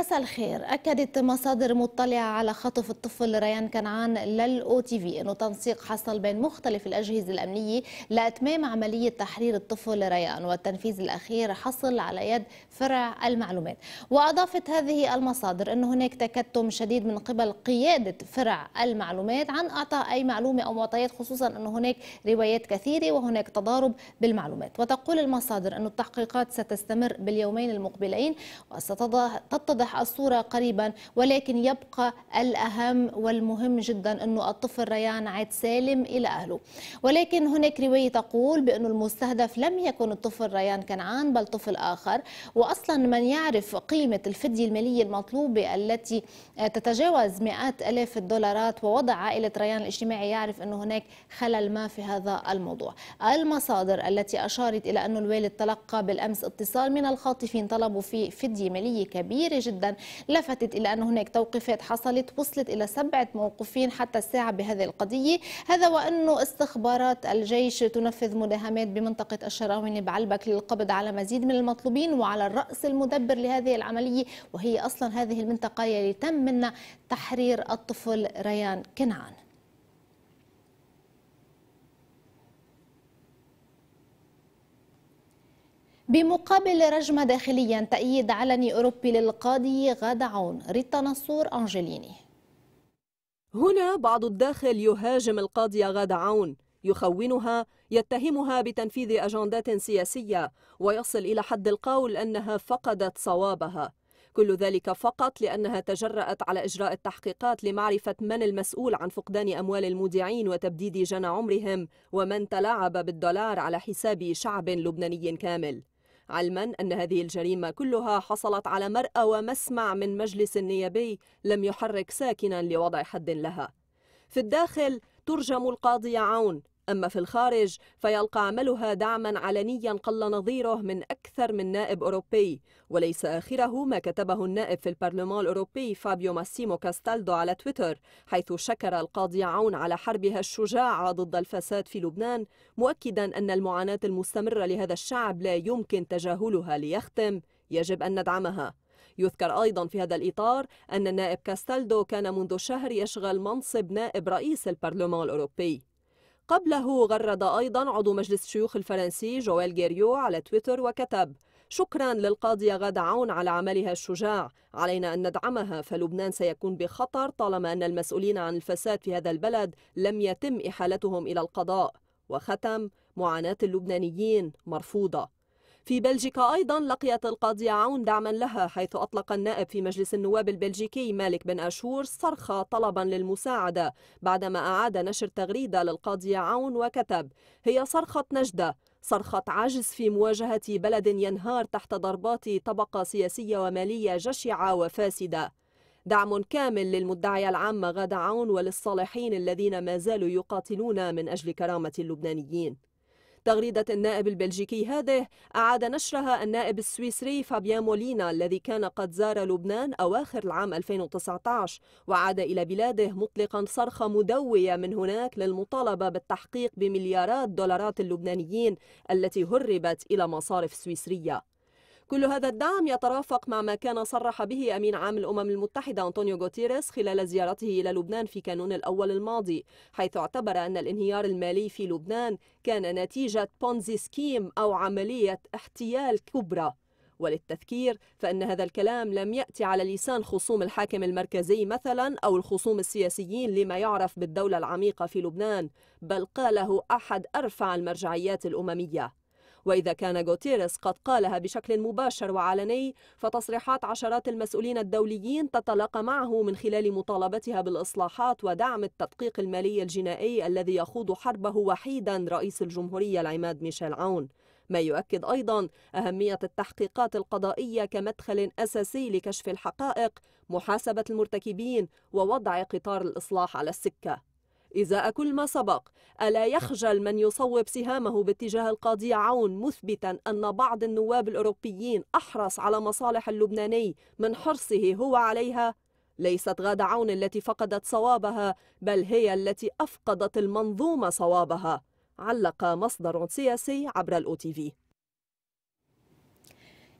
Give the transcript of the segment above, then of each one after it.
مساء الخير أكدت مصادر مطلعة على خطف الطفل ريان كنعان للأو تي في أنه تنسيق حصل بين مختلف الأجهزة الأمنية لإتمام عملية تحرير الطفل ريان والتنفيذ الأخير حصل على يد فرع المعلومات وأضافت هذه المصادر أن هناك تكتم شديد من قبل قيادة فرع المعلومات عن أعطاء أي معلومة أو معطيات خصوصا أن هناك روايات كثيرة وهناك تضارب بالمعلومات وتقول المصادر أن التحقيقات ستستمر باليومين المقبلين وستتضح تتضح الصورة قريبا ولكن يبقى الأهم والمهم جدا أنه الطفل ريان عاد سالم إلى أهله ولكن هناك رواية تقول بأن المستهدف لم يكن الطفل ريان كنعان بل طفل آخر وأصلا من يعرف قيمة الفدية المالية المطلوبة التي تتجاوز مئات ألاف الدولارات ووضع عائلة ريان الاجتماعي يعرف أن هناك خلل ما في هذا الموضوع المصادر التي أشارت إلى أن الوالد تلقى بالأمس اتصال من الخاطفين طلبوا فيه فدية مالية كبيرة جدا جدا لفتت إلى أن هناك توقيفات حصلت وصلت إلى سبعة موقوفين حتى الساعة بهذه القضية هذا وأنه استخبارات الجيش تنفذ مداهمات بمنطقة الشراوين بعلبك للقبض على مزيد من المطلوبين وعلى الرأس المدبر لهذه العملية وهي أصلا هذه المنطقة اللي تم منها تحرير الطفل ريان كنعان بمقابل رجم داخليا تأييد علني أوروبي للقاضي غاد عون ريتا نصور أنجليني هنا بعض الداخل يهاجم القاضية غاد عون يخونها يتهمها بتنفيذ أجندات سياسية ويصل إلى حد القول أنها فقدت صوابها كل ذلك فقط لأنها تجرأت على إجراء التحقيقات لمعرفة من المسؤول عن فقدان أموال المودعين وتبديد جنى عمرهم ومن تلاعب بالدولار على حساب شعب لبناني كامل علما أن هذه الجريمة كلها حصلت على مرأى ومسمع من مجلس نيابي لم يحرك ساكنا لوضع حد لها في الداخل ترجم القاضي عون أما في الخارج فيلقى عملها دعما علنيا قل نظيره من أكثر من نائب أوروبي وليس آخره ما كتبه النائب في البرلمان الأوروبي فابيو ماسيمو كاستالدو على تويتر حيث شكر القاضي عون على حربها الشجاعة ضد الفساد في لبنان مؤكدا أن المعاناة المستمرة لهذا الشعب لا يمكن تجاهلها ليختم يجب أن ندعمها يذكر أيضا في هذا الإطار أن النائب كاستالدو كان منذ شهر يشغل منصب نائب رئيس البرلمان الأوروبي قبله غرد أيضا عضو مجلس الشيوخ الفرنسي جويل جيريو على تويتر وكتب شكرا للقاضية غادة عون على عملها الشجاع علينا أن ندعمها فلبنان سيكون بخطر طالما أن المسؤولين عن الفساد في هذا البلد لم يتم إحالتهم إلى القضاء وختم معاناة اللبنانيين مرفوضة في بلجيكا أيضا لقيت القاضية عون دعما لها حيث أطلق النائب في مجلس النواب البلجيكي مالك بن أشور صرخة طلبا للمساعدة بعدما أعاد نشر تغريدة للقاضية عون وكتب هي صرخة نجدة صرخة عجز في مواجهة بلد ينهار تحت ضربات طبقة سياسية ومالية جشعة وفاسدة دعم كامل للمدعية العامة غادة عون وللصالحين الذين ما زالوا يقاتلون من أجل كرامة اللبنانيين تغريدة النائب البلجيكي هذه أعاد نشرها النائب السويسري فابيان مولينا الذي كان قد زار لبنان أواخر العام 2019 وعاد إلى بلاده مطلقا صرخة مدوية من هناك للمطالبة بالتحقيق بمليارات دولارات اللبنانيين التي هربت إلى مصارف سويسرية كل هذا الدعم يترافق مع ما كان صرح به أمين عام الأمم المتحدة أنطونيو غوتيريس خلال زيارته إلى لبنان في كانون الأول الماضي حيث اعتبر أن الانهيار المالي في لبنان كان نتيجة بونزي سكيم أو عملية احتيال كبرى وللتذكير فإن هذا الكلام لم يأتي على لسان خصوم الحاكم المركزي مثلا أو الخصوم السياسيين لما يعرف بالدولة العميقة في لبنان بل قاله أحد أرفع المرجعيات الأممية وإذا كان غوتيريس قد قالها بشكل مباشر وعلني فتصريحات عشرات المسؤولين الدوليين تتلاقى معه من خلال مطالبتها بالإصلاحات ودعم التدقيق المالي الجنائي الذي يخوض حربه وحيدا رئيس الجمهورية العماد ميشيل عون ما يؤكد أيضا أهمية التحقيقات القضائية كمدخل أساسي لكشف الحقائق محاسبة المرتكبين ووضع قطار الإصلاح على السكة إزاء كل ما سبق ألا يخجل من يصوب سهامه باتجاه القاضي عون مثبتا أن بعض النواب الأوروبيين أحرص على مصالح اللبناني من حرصه هو عليها ليست غادة عون التي فقدت صوابها بل هي التي أفقدت المنظومة صوابها علق مصدر سياسي عبر الأو تي في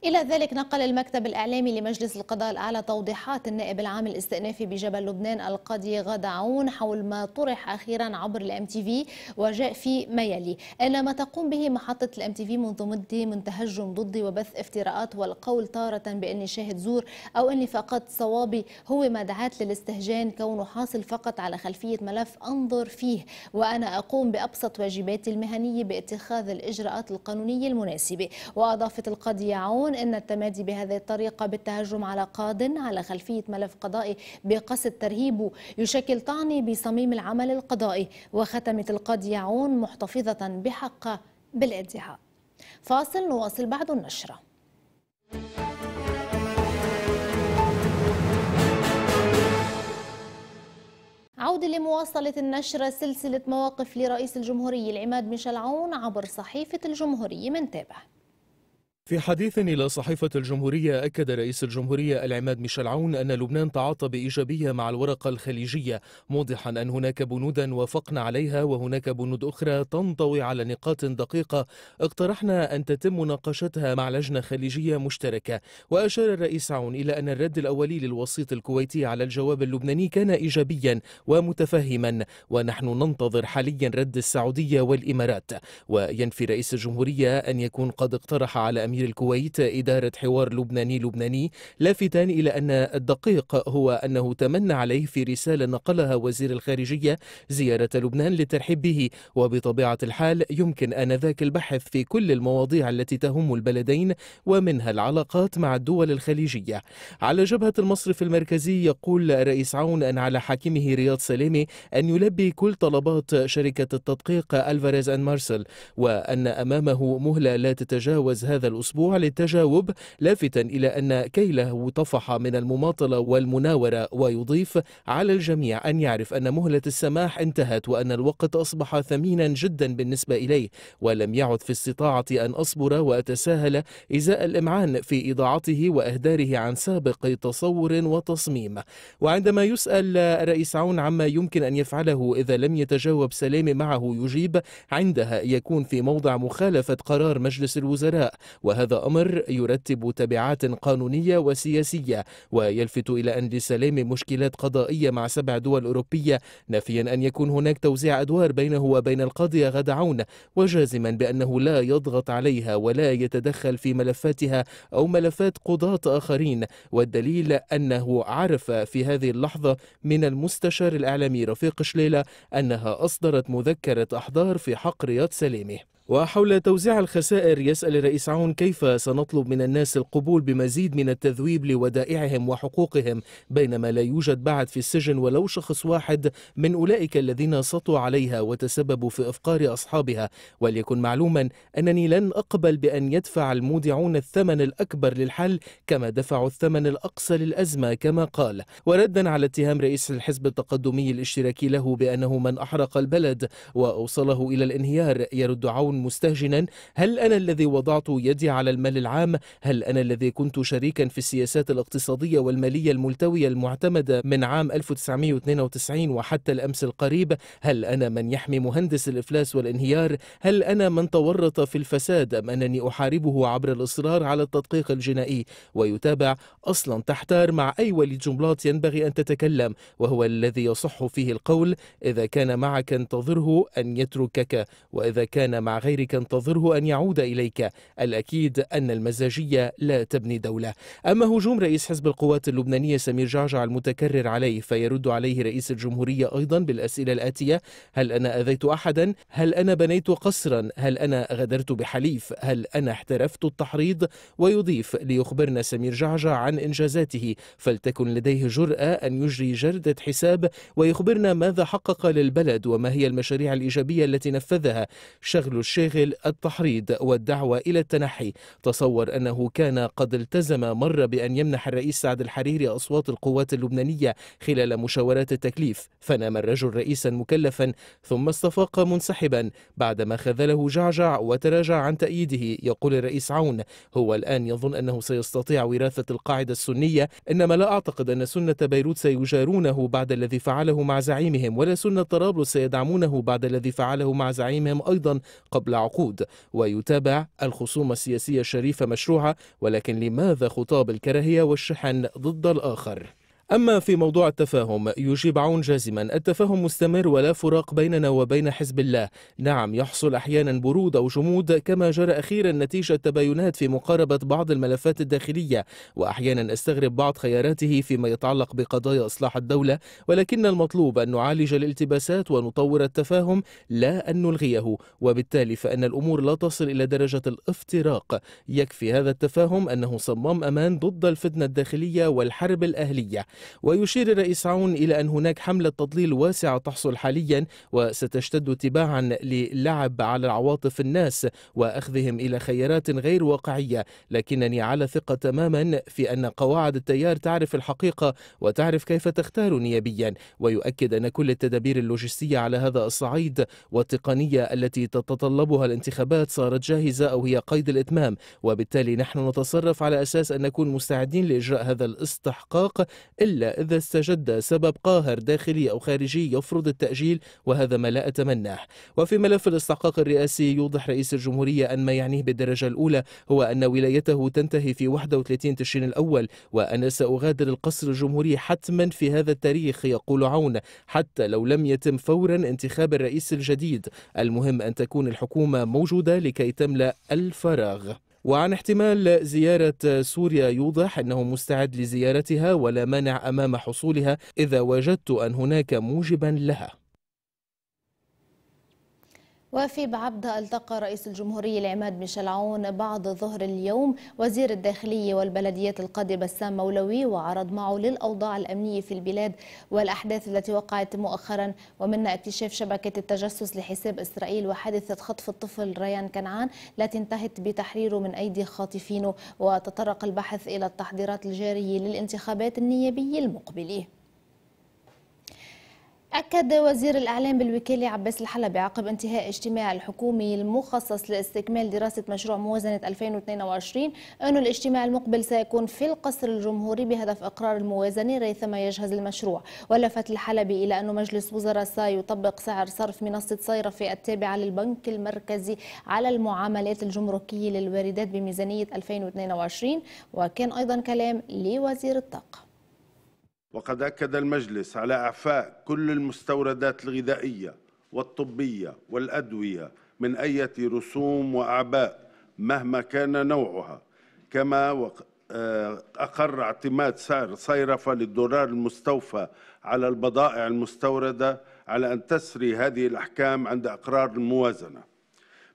إلى ذلك نقل المكتب الإعلامي لمجلس القضاء الأعلى توضيحات النائب العام الاستئنافي بجبل لبنان القاضي عون حول ما طرح أخيرا عبر الام تي في وجاء في ما يلي أن ما تقوم به محطة الام تي في منذ مدة من تهجم ضدي وبث افتراءات والقول تارة بأني شاهد زور أو أني فقدت صوابي هو ما دعات للاستهجان كونه حاصل فقط على خلفية ملف أنظر فيه وأنا أقوم بأبسط واجباتي المهنية باتخاذ الإجراءات القانونية المناسبة وأضافت القاضية عون يقولون أن التمادي بهذه الطريقة بالتهجم على قاض على خلفية ملف قضائي بقصد ترهيبه يشكل طعن بصميم العمل القضائي وختمت القاضية عون محتفظة بحقه بالادعاء فاصل نواصل بعد النشره عودة لمواصلة النشرة سلسلة مواقف لرئيس الجمهورية العماد ميشيل عون عبر صحيفة الجمهورية منتابه في حديث إلى صحيفة الجمهورية أكد رئيس الجمهورية العماد ميشيل عون أن لبنان تعاطى بإيجابية مع الورقة الخليجية موضحا أن هناك بنودا وافقنا عليها وهناك بنود أخرى تنطوي على نقاط دقيقة اقترحنا أن تتم مناقشتها مع لجنة خليجية مشتركة وأشار الرئيس عون إلى أن الرد الأولي للوسيط الكويتي على الجواب اللبناني كان إيجابيا ومتفهما ونحن ننتظر حاليا رد السعودية والإمارات وينفي رئيس الجمهورية أن يكون قد اقترح على أمير وزير الكويت إدارة حوار لبناني لبناني لافتان إلى أن الدقيق هو أنه تمنى عليه في رسالة نقلها وزير الخارجية زيارة لبنان للترحيب به وبطبيعة الحال يمكن آنذاك البحث في كل المواضيع التي تهم البلدين ومنها العلاقات مع الدول الخليجية على جبهة المصرف المركزي يقول رئيس عون أن على حاكمه رياض سليمي أن يلبي كل طلبات شركة التدقيق ألفاريز ان مارسل وأن أمامه مهلة لا تتجاوز هذا الأسبوع الأسبوع للتجاوب لافتا إلى أن كيله طفح من المماطلة والمناورة ويضيف على الجميع أن يعرف أن مهلة السماح انتهت وأن الوقت أصبح ثمينا جدا بالنسبة إليه ولم يعد في استطاعتي أن أصبر وأتساهل إزاء الإمعان في إضاعته وإهداره عن سابق تصور وتصميم وعندما يسأل رئيس عون عما يمكن أن يفعله إذا لم يتجاوب سلامة معه يجيب عندها يكون في موضع مخالفة قرار مجلس الوزراء وهذا أمر يرتب تبعات قانونية وسياسية ويلفت إلى أن لسلام مشكلات قضائية مع سبع دول أوروبية نفيا أن يكون هناك توزيع أدوار بينه وبين القاضية غدعون عون وجازما بأنه لا يضغط عليها ولا يتدخل في ملفاتها أو ملفات قضاة آخرين والدليل أنه عرف في هذه اللحظة من المستشار الإعلامي رفيق شليلة أنها أصدرت مذكرة أحضار في حق رياض سليمي وحول توزيع الخسائر يسأل رئيس عون كيف سنطلب من الناس القبول بمزيد من التذويب لودائعهم وحقوقهم بينما لا يوجد بعد في السجن ولو شخص واحد من أولئك الذين سطوا عليها وتسببوا في إفقار أصحابها وليكن معلوما أنني لن أقبل بأن يدفع المودعون الثمن الأكبر للحل كما دفعوا الثمن الأقصى للأزمة كما قال وردا على اتهام رئيس الحزب التقدمي الاشتراكي له بأنه من أحرق البلد وأوصله إلى الانهيار يرد عون مستهجنا هل أنا الذي وضعت يدي على المال العام؟ هل أنا الذي كنت شريكا في السياسات الاقتصادية والمالية الملتوية المعتمدة من عام 1992 وحتى الأمس القريب؟ هل أنا من يحمي مهندس الإفلاس والانهيار؟ هل أنا من تورط في الفساد أم أنني أحاربه عبر الإصرار على التدقيق الجنائي؟ ويتابع أصلا تحتار مع أي ولي جملات ينبغي أن تتكلم وهو الذي يصح فيه القول إذا كان معك انتظره أن يتركك وإذا كان مع غيرك غيرك انتظره أن يعود إليك الأكيد أن المزاجية لا تبني دولة أما هجوم رئيس حزب القوات اللبنانية سمير جعجع المتكرر عليه فيرد عليه رئيس الجمهورية أيضا بالأسئلة الآتية هل أنا أذيت أحدا؟ هل أنا بنيت قصرا؟ هل أنا غدرت بحليف؟ هل أنا احترفت التحريض؟ ويضيف ليخبرنا سمير جعجع عن إنجازاته فلتكن لديه جرأة أن يجري جردة حساب ويخبرنا ماذا حقق للبلد وما هي المشاريع الإيجابية التي نفذها شغل الشيء شاغل التحريض والدعوة إلى التنحي تصور أنه كان قد التزم مرة بأن يمنح الرئيس سعد الحريري أصوات القوات اللبنانية خلال مشاورات التكليف فنام الرجل رئيسا مكلفا ثم استفاق منسحبا بعدما خذله جعجع وتراجع عن تأييده يقول الرئيس عون هو الآن يظن أنه سيستطيع وراثة القاعدة السنية إنما لا أعتقد أن سنة بيروت سيجارونه بعد الذي فعله مع زعيمهم ولا سنة طرابلس سيدعمونه بعد الذي فعله مع زعيمهم أيضا قبل قبل عقود ويتابع الخصومة السياسية الشريفة مشروعة ولكن لماذا خطاب الكراهية والشحن ضد الآخر؟ أما في موضوع التفاهم يجيب عون جازما التفاهم مستمر ولا فراق بيننا وبين حزب الله نعم يحصل أحيانا برود أو جمود كما جرى أخيرا نتيجة تباينات في مقاربة بعض الملفات الداخلية وأحيانا أستغرب بعض خياراته فيما يتعلق بقضايا إصلاح الدولة ولكن المطلوب أن نعالج الالتباسات ونطور التفاهم لا أن نلغيه وبالتالي فإن الأمور لا تصل إلى درجة الافتراق يكفي هذا التفاهم أنه صمام أمان ضد الفتنة الداخلية والحرب الأهلية ويشير الرئيس عون إلى أن هناك حملة تضليل واسعة تحصل حاليا وستشتد تباعا للعب على عواطف الناس وأخذهم إلى خيارات غير واقعية لكنني على ثقة تماما في أن قواعد التيار تعرف الحقيقة وتعرف كيف تختار نيابيا ويؤكد أن كل التدابير اللوجستية على هذا الصعيد والتقنية التي تتطلبها الانتخابات صارت جاهزة أو هي قيد الإتمام وبالتالي نحن نتصرف على أساس أن نكون مستعدين لإجراء هذا الاستحقاق إلا إذا استجد سبب قاهر داخلي أو خارجي يفرض التأجيل وهذا ما لا أتمناه وفي ملف الاستحقاق الرئاسي يوضح رئيس الجمهورية أن ما يعنيه بالدرجة الأولى هو أن ولايته تنتهي في 31 تشرين الأول وأنا سأغادر القصر الجمهوري حتما في هذا التاريخ يقول عون حتى لو لم يتم فورا انتخاب الرئيس الجديد المهم أن تكون الحكومة موجودة لكي تملأ الفراغ وعن احتمال زيارة سوريا يوضح أنه مستعد لزيارتها ولا مانع أمام حصولها إذا وجدت أن هناك موجبا لها وفي بعبدة التقى رئيس الجمهورية العماد ميشيل عون بعد ظهر اليوم وزير الداخلية والبلديات القاضي بسام مولوي وعرض معه للأوضاع الأمنية في البلاد والأحداث التي وقعت مؤخرا ومنها اكتشاف شبكة التجسس لحساب إسرائيل وحادثة خطف الطفل ريان كنعان التي انتهت بتحريره من أيدي خاطفينه وتطرق البحث إلى التحضيرات الجارية للانتخابات النيابية المقبله أكد وزير الإعلام بالوكالة عباس الحلبي عقب انتهاء اجتماع الحكومي المخصص لاستكمال دراسة مشروع موازنة 2022 أن الاجتماع المقبل سيكون في القصر الجمهوري بهدف إقرار الموازنة ريثما يجهز المشروع ولفت الحلبي إلى أن مجلس وزراء سيطبق سعر صرف منصة صيرفة التابعة للبنك المركزي على المعاملات الجمركية للواردات بميزانية 2022 وكان أيضا كلام لوزير الطاقة وقد أكد المجلس على إعفاء كل المستوردات الغذائية والطبية والأدوية من أي رسوم وأعباء مهما كان نوعها كما آه، أقر اعتماد سعر صيرفة للدولار المستوفى على البضائع المستوردة على أن تسري هذه الأحكام عند إقرار الموازنة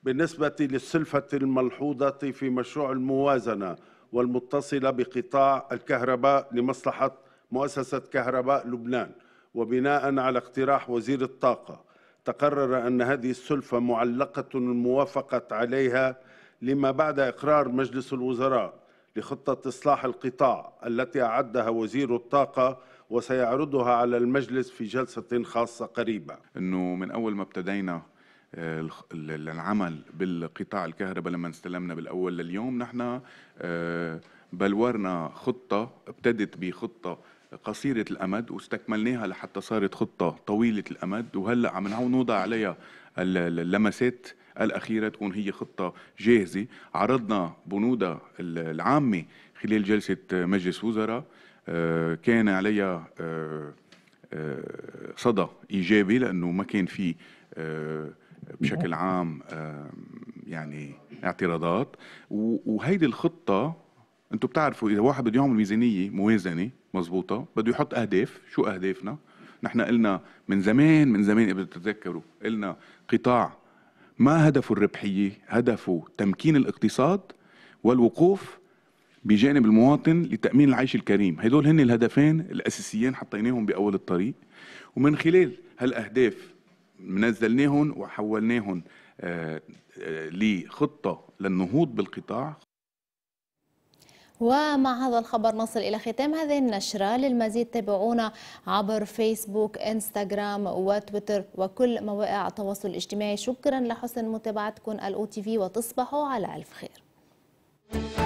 بالنسبة للسلفة الملحوظة في مشروع الموازنة والمتصلة بقطاع الكهرباء لمصلحة مؤسسة كهرباء لبنان وبناء على اقتراح وزير الطاقة تقرر أن هذه السلفة معلقة الموافقة عليها لما بعد إقرار مجلس الوزراء لخطة إصلاح القطاع التي أعدها وزير الطاقة وسيعرضها على المجلس في جلسة خاصة قريبة أنه من أول ما ابتدينا آه، العمل بالقطاع الكهرباء لما استلمنا بالأول لليوم نحن آه، بلورنا خطة ابتدت بخطة قصيرة الأمد واستكملناها لحتى صارت خطة طويلة الأمد وهلأ عم نعود نوضع عليها اللمسات الأخيرة تكون هي خطة جاهزة عرضنا بنودها العامة خلال جلسة مجلس وزراء آه، كان عليها آه، آه، صدى إيجابي لأنه ما كان في بشكل عام يعني اعتراضات وهيدي الخطة انتم بتعرفوا اذا واحد بده يعمل ميزانيه موازنه مزبوطة بده يحط أهداف شو أهدافنا نحن قلنا من زمان من زمان إذا بتتذكروا قلنا قطاع ما هدفه الربحية هدفه تمكين الاقتصاد والوقوف بجانب المواطن لتأمين العيش الكريم هدول هن الهدفين الأساسيين حطيناهم بأول الطريق ومن خلال هالأهداف نزلناهم وحولناهم آه، آه، لخطة للنهوض بالقطاع ومع هذا الخبر نصل إلى ختام هذه النشرة للمزيد تابعونا عبر فيسبوك إنستغرام وتويتر وكل مواقع التواصل الاجتماعي شكرا لحسن متابعتكم الأو تي في وتصبحوا على ألف خير